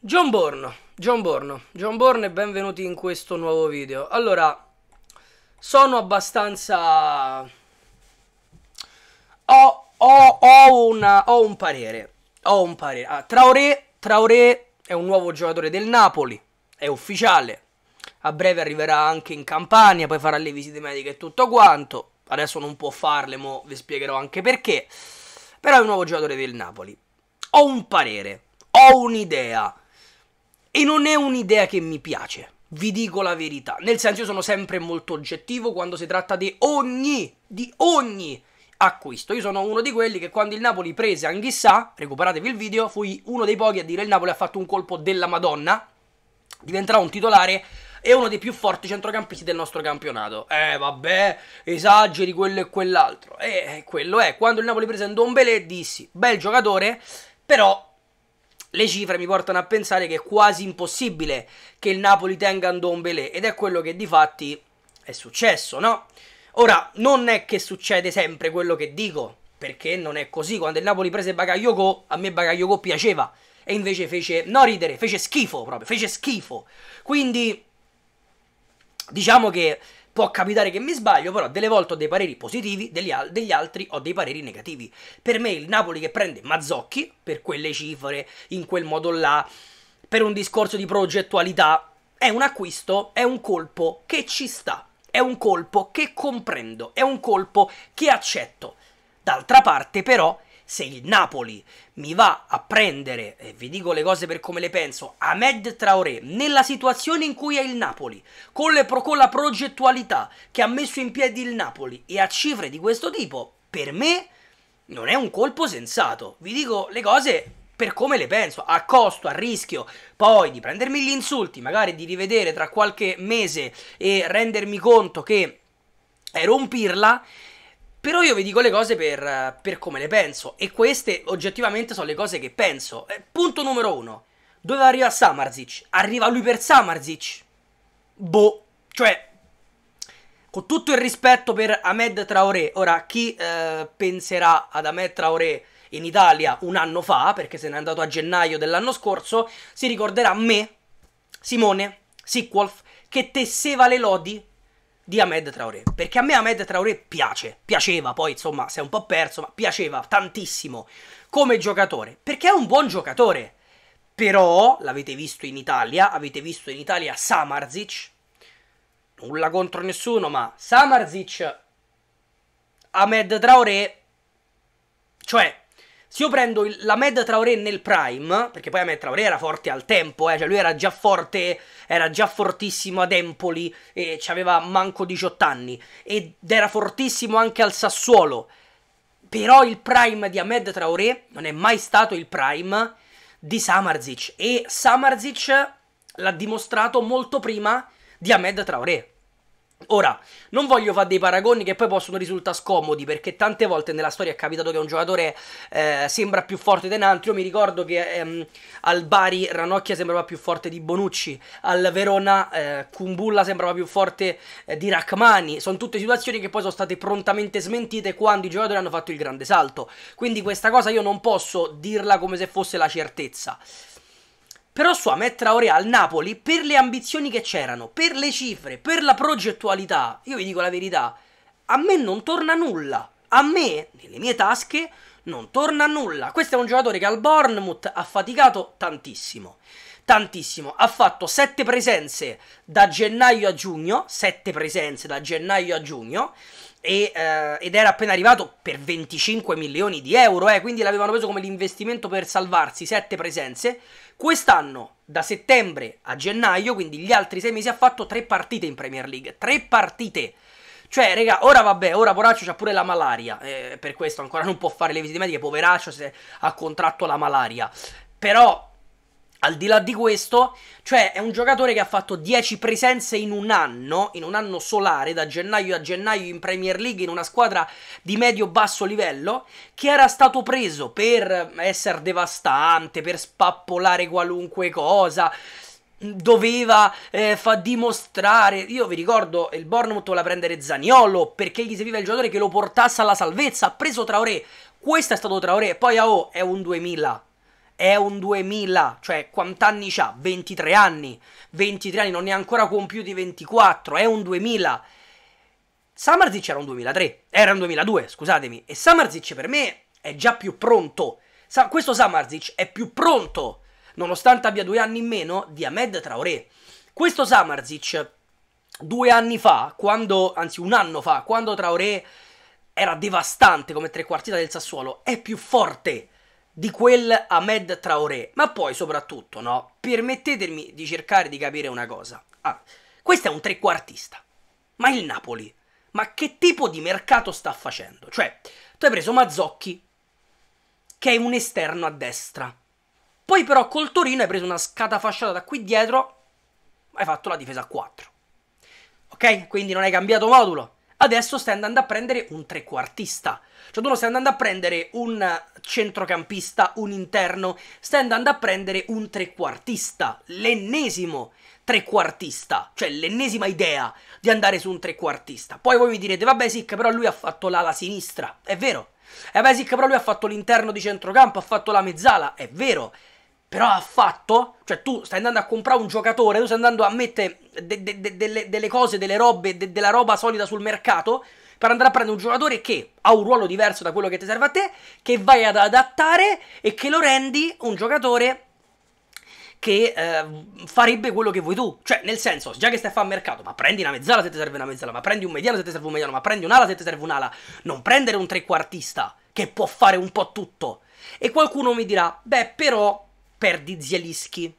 John Borno, John Borno, John Borno e benvenuti in questo nuovo video. Allora, sono abbastanza... Ho, ho, ho, una, ho un parere, ho un parere. Ah, Traoré, Traoré è un nuovo giocatore del Napoli, è ufficiale. A breve arriverà anche in Campania, poi farà le visite mediche e tutto quanto. Adesso non può farle, mo vi spiegherò anche perché. Però è un nuovo giocatore del Napoli. Ho un parere, ho un'idea e non è un'idea che mi piace, vi dico la verità. Nel senso, io sono sempre molto oggettivo quando si tratta di ogni, di ogni acquisto. Io sono uno di quelli che quando il Napoli prese Anghissà, recuperatevi il video, fui uno dei pochi a dire il Napoli ha fatto un colpo della Madonna, diventerà un titolare e uno dei più forti centrocampisti del nostro campionato. Eh vabbè, esageri quello e quell'altro. E eh, quello è, quando il Napoli prese Ndombele dissi, bel giocatore, però le cifre mi portano a pensare che è quasi impossibile che il Napoli tenga Ndombele ed è quello che di fatti è successo, no? Ora, non è che succede sempre quello che dico, perché non è così. Quando il Napoli prese Bagayoko, a me Bagayoko piaceva e invece fece, no ridere, fece schifo proprio, fece schifo. Quindi diciamo che Può capitare che mi sbaglio, però delle volte ho dei pareri positivi, degli, al- degli altri ho dei pareri negativi. Per me il Napoli che prende Mazzocchi, per quelle cifre, in quel modo là, per un discorso di progettualità, è un acquisto, è un colpo che ci sta, è un colpo che comprendo, è un colpo che accetto. D'altra parte però se il Napoli mi va a prendere, e vi dico le cose per come le penso, Ahmed Traoré, nella situazione in cui è il Napoli, con, le, con la progettualità che ha messo in piedi il Napoli e a cifre di questo tipo, per me non è un colpo sensato. Vi dico le cose per come le penso, a costo, a rischio, poi di prendermi gli insulti, magari di rivedere tra qualche mese e rendermi conto che ero un pirla. Però io vi dico le cose per, per come le penso e queste oggettivamente sono le cose che penso. Eh, punto numero uno. Dove arriva Samarzic? Arriva lui per Samarzic? Boh, cioè con tutto il rispetto per Ahmed Traoré, ora chi eh, penserà ad Ahmed Traoré in Italia un anno fa, perché se n'è andato a gennaio dell'anno scorso, si ricorderà me, Simone, Siquolf, che tesseva le lodi di Ahmed Traoré. Perché a me Ahmed Traoré piace, piaceva, poi insomma si è un po' perso, ma piaceva tantissimo come giocatore. Perché è un buon giocatore. Però, l'avete visto in Italia, avete visto in Italia Samarzic, nulla contro nessuno, ma Samarzic, Ahmed Traoré, cioè se io prendo il, la Med Traoré nel prime, perché poi Med Traoré era forte al tempo, eh, cioè lui era già forte, era già fortissimo ad Empoli e aveva manco 18 anni ed era fortissimo anche al Sassuolo. Però il prime di Ahmed Traoré non è mai stato il prime di Samarzic e Samarzic l'ha dimostrato molto prima di Ahmed Traoré. Ora, non voglio fare dei paragoni che poi possono risultare scomodi, perché tante volte nella storia è capitato che un giocatore eh, sembra più forte di un altro. Io mi ricordo che ehm, al Bari Ranocchia sembrava più forte di Bonucci, al Verona eh, Kumbulla sembrava più forte eh, di Rachmani. Sono tutte situazioni che poi sono state prontamente smentite quando i giocatori hanno fatto il grande salto. Quindi questa cosa io non posso dirla come se fosse la certezza. Però Suame e Traoré al Napoli per le ambizioni che c'erano, per le cifre, per la progettualità, io vi dico la verità, a me non torna nulla. A me, nelle mie tasche, non torna nulla. Questo è un giocatore che al Bournemouth ha faticato tantissimo. Tantissimo, ha fatto sette presenze da gennaio a giugno, sette presenze da gennaio a giugno, e, eh, ed era appena arrivato per 25 milioni di euro, eh, quindi l'avevano preso come l'investimento per salvarsi 7 presenze. Quest'anno, da settembre a gennaio, quindi gli altri 6 mesi, ha fatto 3 partite in Premier League. 3 partite! Cioè, raga, ora vabbè, ora Poraccio c'ha pure la malaria, eh, per questo ancora non può fare le visite mediche, poveraccio se ha contratto la malaria. Però al di là di questo, cioè è un giocatore che ha fatto 10 presenze in un anno, in un anno solare, da gennaio a gennaio in Premier League, in una squadra di medio-basso livello, che era stato preso per essere devastante, per spappolare qualunque cosa, doveva eh, fa dimostrare. Io vi ricordo, il Bournemouth voleva prendere Zaniolo perché gli serviva il giocatore che lo portasse alla salvezza. Ha preso Traoré. Questo è stato Traoré. Poi AO oh, è un 2000 è un 2000, cioè quant'anni ha? 23 anni, 23 anni, non ne ha ancora compiuti 24, è un 2000. Samarzic era un 2003, era un 2002, scusatemi, e Samarzic per me è già più pronto. Sa- questo Samarzic è più pronto, nonostante abbia due anni in meno, di Ahmed Traoré. Questo Samarzic, due anni fa, quando, anzi un anno fa, quando Traoré era devastante come trequartista del Sassuolo, è più forte di quel Ahmed Traoré. Ma poi soprattutto, no, permettetemi di cercare di capire una cosa. Ah, questo è un trequartista. Ma il Napoli, ma che tipo di mercato sta facendo? Cioè, tu hai preso Mazzocchi, che è un esterno a destra. Poi però col Torino hai preso una scatafasciata da qui dietro, hai fatto la difesa a 4. Ok? Quindi non hai cambiato modulo. Adesso stai andando a prendere un trequartista. Cioè tu non stai andando a prendere un centrocampista, un interno, stai andando a prendere un trequartista, l'ennesimo trequartista, cioè l'ennesima idea di andare su un trequartista. Poi voi mi direte, vabbè Sic, però lui ha fatto l'ala sinistra, è vero. E eh, beh però lui ha fatto l'interno di centrocampo, ha fatto la mezzala, è vero però ha fatto, cioè tu stai andando a comprare un giocatore, tu stai andando a mettere de, de, de, delle, delle, cose, delle robe, della roba solida sul mercato per andare a prendere un giocatore che ha un ruolo diverso da quello che ti serve a te, che vai ad adattare e che lo rendi un giocatore che eh, farebbe quello che vuoi tu. Cioè, nel senso, già che stai a fare mercato, ma prendi una mezzala se ti serve una mezzala, ma prendi un mediano se ti serve un mediano, ma prendi un'ala se ti serve un'ala. Non prendere un trequartista che può fare un po' tutto. E qualcuno mi dirà, beh, però perdi Zielischi.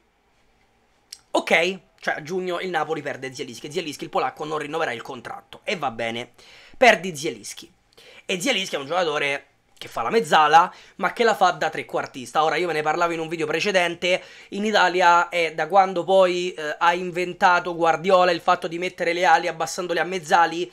Ok, cioè a giugno il Napoli perde Zielischi. Zielischi, il polacco, non rinnoverà il contratto. E va bene, perdi Zielischi. E Zielischi è un giocatore che fa la mezzala, ma che la fa da trequartista. Ora, io ve ne parlavo in un video precedente, in Italia è da quando poi eh, ha inventato Guardiola il fatto di mettere le ali abbassandole a mezzali,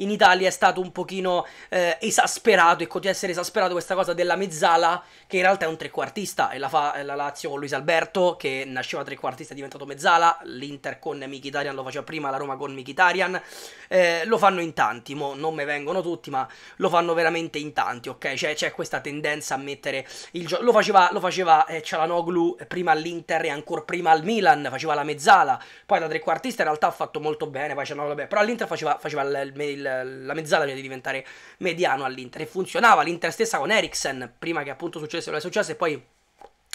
in Italia è stato un pochino eh, esasperato ecco di essere esasperato questa cosa della mezzala che in realtà è un trequartista e la fa eh, la Lazio con Luis Alberto che nasceva trequartista e è diventato mezzala, l'Inter con Mkhitaryan lo faceva prima, la Roma con Mkhitaryan, eh, lo fanno in tanti, mo non me vengono tutti ma lo fanno veramente in tanti, ok? C'è, c'è questa tendenza a mettere il gioco, lo faceva, lo faceva eh, Cialanoglu prima all'Inter e ancora prima al Milan, faceva la mezzala, poi da trequartista in realtà ha fatto molto bene, poi Cialanoglu, beh, però all'Inter faceva, faceva il, il la mezzala di diventare mediano all'Inter e funzionava l'Inter stessa con Eriksen prima che appunto successe quello che è successo e poi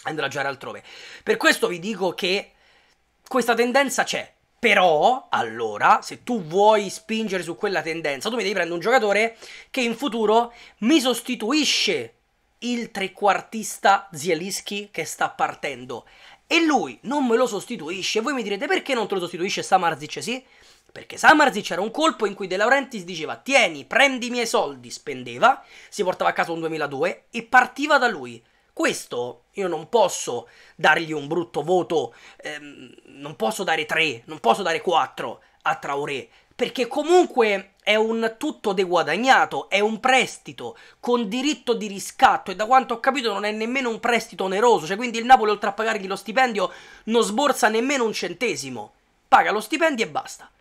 andrà a giocare altrove. Per questo vi dico che questa tendenza c'è. Però, allora, se tu vuoi spingere su quella tendenza, tu mi devi prendere un giocatore che in futuro mi sostituisce il trequartista Zielischi che sta partendo. E lui non me lo sostituisce. Voi mi direte perché non te lo sostituisce Samarzic? Sì, perché Samarzi c'era un colpo in cui De Laurentiis diceva tieni, prendi i miei soldi, spendeva, si portava a casa un 2002 e partiva da lui. Questo io non posso dargli un brutto voto, ehm, non posso dare 3, non posso dare 4 a Traoré, perché comunque è un tutto deguadagnato, è un prestito con diritto di riscatto e da quanto ho capito non è nemmeno un prestito oneroso, cioè quindi il Napoli oltre a pagargli lo stipendio non sborsa nemmeno un centesimo, paga lo stipendio e basta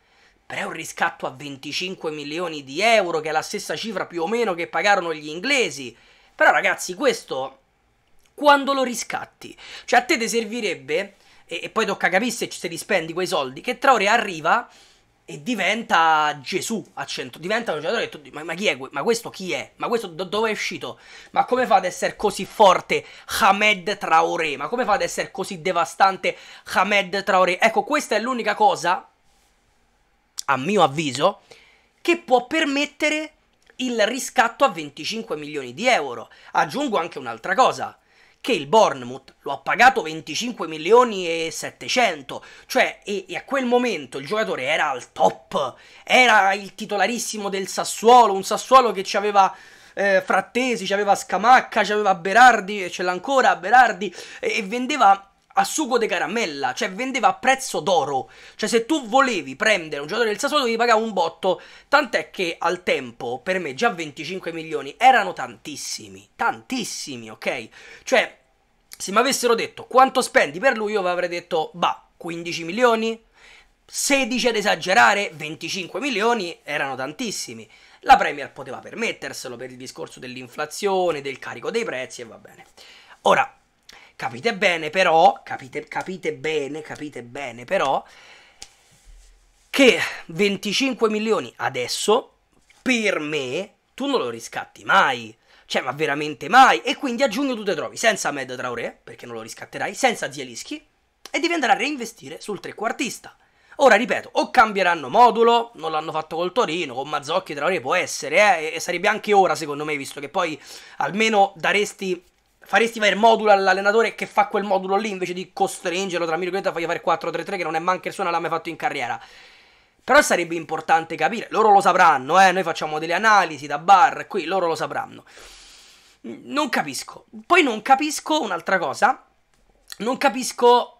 però è un riscatto a 25 milioni di euro, che è la stessa cifra più o meno che pagarono gli inglesi. Però ragazzi, questo quando lo riscatti? Cioè a te ti servirebbe, e, e, poi tocca capire se, se li spendi quei soldi, che Traore arriva e diventa Gesù a centro, diventa un giocatore che tu ma, ma chi è? Ma questo chi è? Ma questo do, dove è uscito? Ma come fa ad essere così forte Hamed Traoré? Ma come fa ad essere così devastante Hamed Traoré? Ecco, questa è l'unica cosa a mio avviso, che può permettere il riscatto a 25 milioni di euro. Aggiungo anche un'altra cosa, che il Bournemouth lo ha pagato 25 milioni e 700, cioè e, e, a quel momento il giocatore era al top, era il titolarissimo del Sassuolo, un Sassuolo che ci aveva eh, Frattesi, ci aveva Scamacca, ci aveva Berardi, e ce l'ha ancora Berardi, e, e vendeva a sugo di caramella, cioè vendeva a prezzo d'oro. Cioè se tu volevi prendere un giocatore del Sassuolo dovevi pagare un botto, tant'è che al tempo per me già 25 milioni erano tantissimi, tantissimi, ok? Cioè se mi avessero detto quanto spendi per lui io vi avrei detto, bah, 15 milioni, 16 ad esagerare, 25 milioni erano tantissimi. La Premier poteva permetterselo per il discorso dell'inflazione, del carico dei prezzi e va bene. Ora, Capite bene però, capite, capite bene, capite bene però, che 25 milioni adesso, per me, tu non lo riscatti mai. Cioè, ma veramente mai. E quindi a giugno tu te trovi senza Med Traoré, perché non lo riscatterai, senza Zielischi, e devi andare a reinvestire sul trequartista. Ora, ripeto, o cambieranno modulo, non l'hanno fatto col Torino, con Mazzocchi, Traoré può essere, eh, e sarebbe anche ora secondo me, visto che poi almeno daresti faresti fare modulo all'allenatore che fa quel modulo lì invece di costringerlo, tra virgolette, a fargli fare 4-3-3 che non è manco il suono non l'ha mai fatto in carriera. Però sarebbe importante capire, loro lo sapranno, eh? noi facciamo delle analisi da bar, qui loro lo sapranno. Non capisco. Poi non capisco un'altra cosa, non capisco...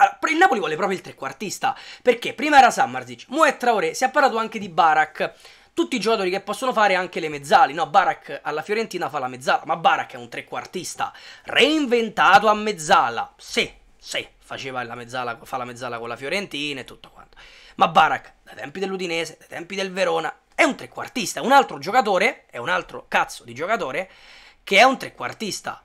Allora, il Napoli vuole proprio il trequartista, perché prima era Sammarzic, mo è Traoré, si è parlato anche di Barak tutti i giocatori che possono fare anche le mezzali. No, Barak alla Fiorentina fa la mezzala, ma Barak è un trequartista reinventato a mezzala. Sì, sì, faceva la mezzala, fa la mezzala con la Fiorentina e tutto quanto. Ma Barak, dai tempi dell'Udinese, dai tempi del Verona, è un trequartista, è un altro giocatore, è un altro cazzo di giocatore, che è un trequartista.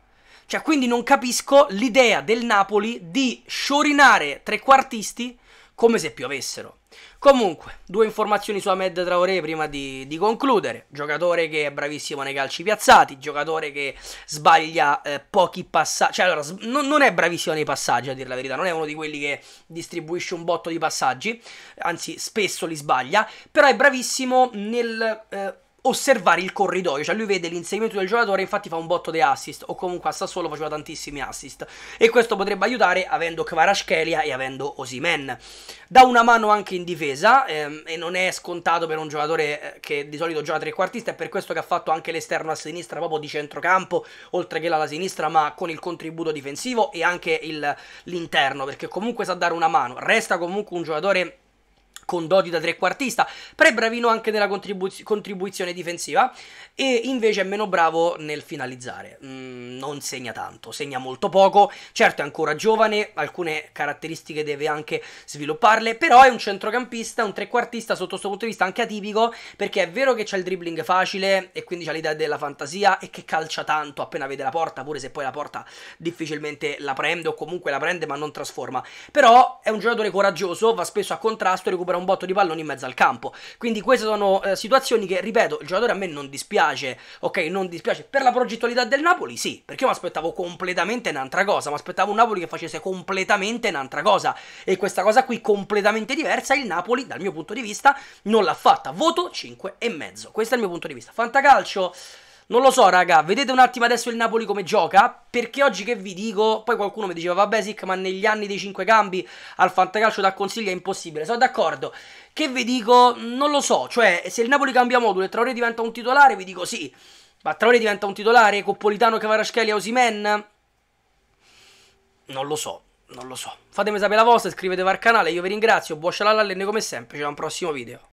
Cioè, quindi non capisco l'idea del Napoli di sciorinare trequartisti come se piovessero. Comunque, due informazioni su Ahmed Traoré prima di, di, concludere. Giocatore che è bravissimo nei calci piazzati, giocatore che sbaglia eh, pochi passaggi. Cioè, allora, non, non, è bravissimo nei passaggi, a dire la verità. Non è uno di quelli che distribuisce un botto di passaggi, anzi, spesso li sbaglia. Però è bravissimo nel eh, osservare il corridoio, cioè lui vede l'inseguimento del giocatore, infatti fa un botto di assist, o comunque a Sassuolo faceva tantissimi assist, e questo potrebbe aiutare avendo Kvarashkelia e avendo Osimen. Dà una mano anche in difesa, ehm, e non è scontato per un giocatore eh, che di solito gioca trequartista, è per questo che ha fatto anche l'esterno a sinistra, proprio di centrocampo, oltre che l'ala sinistra, ma con il contributo difensivo e anche il, l'interno, perché comunque sa dare una mano, resta comunque un giocatore con doti da trequartista, però è bravino anche nella contribu- contribuzione difensiva e invece è meno bravo nel finalizzare, mm, non segna tanto, segna molto poco, certo è ancora giovane, alcune caratteristiche deve anche svilupparle, però è un centrocampista, un trequartista sotto questo punto di vista anche atipico, perché è vero che c'è il dribbling facile e quindi c'è l'idea della fantasia e che calcia tanto appena vede la porta, pure se poi la porta difficilmente la prende o comunque la prende ma non trasforma, però è un giocatore coraggioso, va spesso a contrasto, recupera recupera un botto di pallone in mezzo al campo. Quindi queste sono eh, situazioni che, ripeto, il giocatore a me non dispiace, ok, non dispiace. Per la progettualità del Napoli sì, perché io mi aspettavo completamente un'altra cosa, mi aspettavo un Napoli che facesse completamente un'altra cosa e questa cosa qui completamente diversa il Napoli, dal mio punto di vista, non l'ha fatta. Voto 5 e mezzo. Questo è il mio punto di vista. Fantacalcio non lo so, raga. Vedete un attimo adesso il Napoli come gioca? Perché oggi che vi dico? Poi qualcuno mi diceva, vabbè, Sic, ma negli anni dei 5 cambi al fantacalcio da consiglia è impossibile. Sono d'accordo. Che vi dico? Non lo so. Cioè, se il Napoli cambia modulo e Traoré diventa un titolare, vi dico sì. Ma Traoré diventa un titolare? Coppolitano, Cavaraschelli, Osimen? Non lo so. Non lo so. Fatemi sapere la vostra, iscrivetevi al canale, io vi ringrazio, buon scialalla e come sempre, ci vediamo al prossimo video.